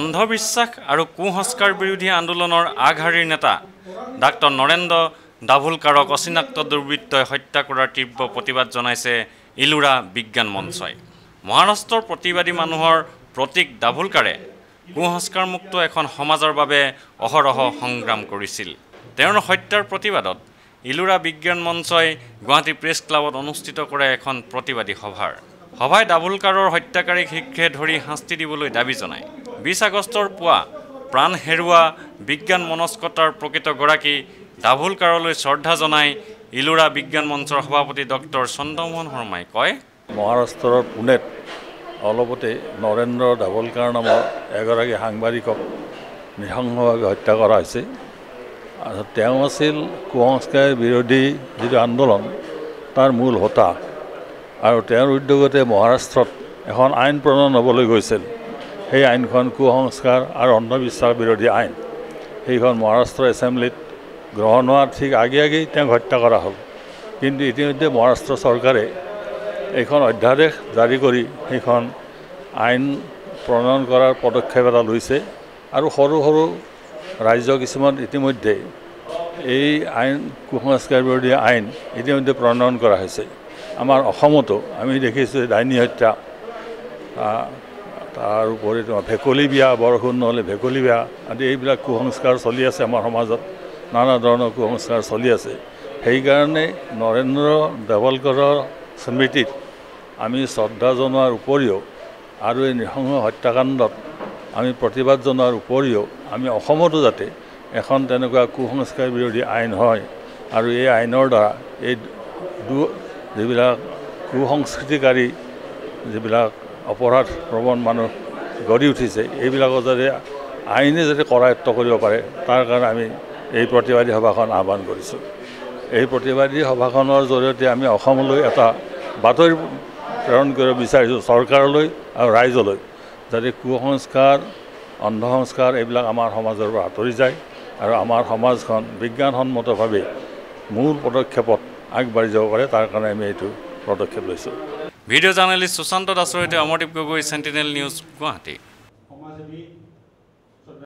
অন্ধবিশ্বাস আৰু কুসংস্কাৰ বিৰোধী আন্দোলনৰ আগশাৰীৰ নেতা ডাক্তৰ নৰেন্দ্ৰ ডাভুলকাৰক অচিনাক্ত দুৰ্বৃত্তই হত্যা কৰাৰ তীব্ৰ প্ৰতিবাদ জনাইছে ইলোৰা বিজ্ঞান মঞ্চই মহাৰাষ্ট্ৰৰ প্ৰতিবাদী মানুহৰ প্ৰতীক ডাভুলকাৰে কুসংস্কাৰমুক্ত এখন সমাজৰ বাবে অহৰহ সংগ্ৰাম কৰিছিল তেওঁৰ হত্যাৰ প্ৰতিবাদত ইলোৰা বিজ্ঞান মঞ্চই গুৱাহাটী প্ৰেছ ক্লাবত অনুষ্ঠিত কৰে এখন প্ৰতিবাদী সভাৰ সভাই ডাভুলকাৰৰ হত্যাকাৰীক শীঘ্ৰে ধৰি শাস্তি দিবলৈ দাবী জনায় বিশ আগষ্টৰ পুৱা প্ৰাণ হেৰুওৱা বিজ্ঞান মনস্কতাৰ প্ৰকৃতগৰাকী ডাভুলকাৰলৈ শ্ৰদ্ধা জনাই ইলোৰা বিজ্ঞান মঞ্চৰ সভাপতি ডক্টৰ চন্দ্ৰমোহন শৰ্মাই কয় মহাৰাষ্ট্ৰৰ পুনেত অলপতে নৰেন্দ্ৰ ডাভলকাৰ নামৰ এগৰাকী সাংবাদিকক নৃসংসভাৱে হত্যা কৰা হৈছে আৰু তেওঁ আছিল কুসংস্কাৰ বিৰোধী যিটো আন্দোলন তাৰ মূল হোতা আৰু তেওঁৰ উদ্যোগতে মহাৰাষ্ট্ৰত এখন আইন প্ৰণয়ন হ'বলৈ গৈছিল সেই আইনখন কুসংস্কাৰ আৰু অন্ধবিশ্বাস বিৰোধী আইন সেইখন মহাৰাষ্ট্ৰ এছেম্ব্লিত গ্ৰহণ হোৱাৰ ঠিক আগে আগেই তেওঁক হত্যা কৰা হ'ল কিন্তু ইতিমধ্যে মহাৰাষ্ট্ৰ চৰকাৰে এইখন অধ্যাদেশ জাৰি কৰি সেইখন আইন প্ৰণয়ন কৰাৰ পদক্ষেপ এটা লৈছে আৰু সৰু সৰু ৰাজ্য কিছুমান ইতিমধ্যে এই আইন কুসংস্কাৰ বিৰোধী আইন ইতিমধ্যে প্ৰণয়ন কৰা হৈছে আমাৰ অসমতো আমি দেখিছোঁ ডাইনী হত্যা তাৰ উপৰি তোমাৰ ভেকুলী বিয়া বৰষুণ নহ'লে ভেকুলী বিয়া আদি এইবিলাক কু সংস্কাৰ চলি আছে আমাৰ সমাজত নানা ধৰণৰ কু সংস্কাৰ চলি আছে সেইকাৰণে নৰেন্দ্ৰ দেৱলকৰৰ স্মৃতিত আমি শ্ৰদ্ধা জনোৱাৰ উপৰিও আৰু এই নৃসংহ হত্যাকাণ্ডত আমি প্ৰতিবাদ জনোৱাৰ উপৰিও আমি অসমতো যাতে এখন তেনেকুৱা কু সংস্কাৰ বিৰোধী আইন হয় আৰু এই আইনৰ দ্বাৰা এই দু যিবিলাক কু সংস্কৃতিকাৰী যিবিলাক অপৰাধ প্ৰবণ মানুহ গঢ়ি উঠিছে এইবিলাক যাতে আইনে যাতে কৰায়ত্ব কৰিব পাৰে তাৰ কাৰণে আমি এই প্ৰতিবাদী সভাখন আহ্বান কৰিছোঁ এই প্ৰতিবাদী সভাখনৰ জৰিয়তে আমি অসমলৈ এটা বাতৰি প্ৰেৰণ কৰিব বিচাৰিছোঁ চৰকাৰলৈ আৰু ৰাইজলৈ যাতে কু কুসংস্কাৰ অন্ধসংস্কাৰ এইবিলাক আমাৰ সমাজৰ পৰা আঁতৰি যায় আৰু আমাৰ সমাজখন বিজ্ঞানসন্মতভাৱে মূল পদক্ষেপত আগবাঢ়ি যাব পাৰে তাৰ কাৰণে আমি এইটো পদক্ষেপ লৈছোঁ ভিডিঅ' জাৰ্নেলিষ্ট সুশান্ত দাসৰ সৈতে অমৰদীপ গগৈ চেণ্টিনেল নিউজ গুৱাহাটী